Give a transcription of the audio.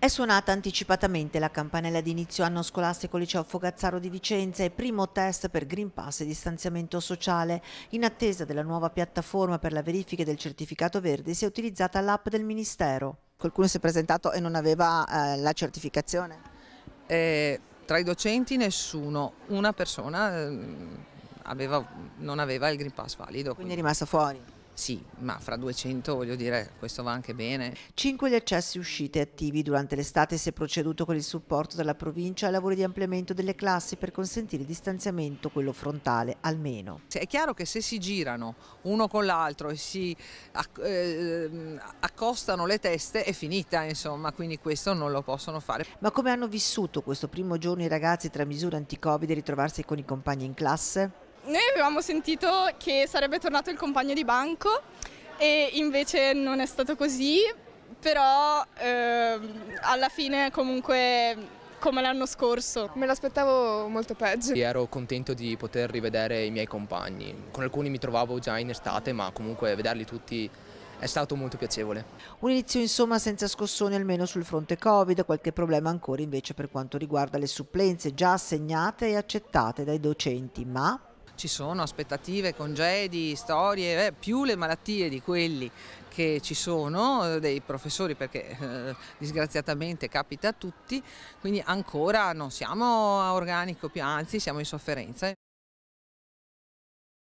È suonata anticipatamente la campanella di inizio anno scolastico liceo Fogazzaro di Vicenza e primo test per Green Pass e distanziamento sociale. In attesa della nuova piattaforma per la verifica del certificato verde si è utilizzata l'app del Ministero. Qualcuno si è presentato e non aveva eh, la certificazione? Eh, tra i docenti nessuno, una persona eh, aveva, non aveva il Green Pass valido. Quindi, quindi è rimasta fuori? Sì, ma fra 200 voglio dire, questo va anche bene. Cinque gli accessi usciti attivi. Durante l'estate si è proceduto con il supporto della provincia ai lavori di ampliamento delle classi per consentire il distanziamento, quello frontale almeno. È chiaro che se si girano uno con l'altro e si ehm, accostano le teste è finita, insomma, quindi questo non lo possono fare. Ma come hanno vissuto questo primo giorno i ragazzi tra misure anti-Covid e ritrovarsi con i compagni in classe? noi avevamo sentito che sarebbe tornato il compagno di banco e invece non è stato così, però ehm, alla fine comunque come l'anno scorso. Me l'aspettavo molto peggio. E ero contento di poter rivedere i miei compagni. Con alcuni mi trovavo già in estate, ma comunque vederli tutti è stato molto piacevole. Un inizio insomma senza scossoni almeno sul fronte Covid, qualche problema ancora invece per quanto riguarda le supplenze già assegnate e accettate dai docenti, ma ci sono aspettative, congedi, storie, eh, più le malattie di quelli che ci sono, eh, dei professori, perché eh, disgraziatamente capita a tutti, quindi ancora non siamo a organico, anzi siamo in sofferenza.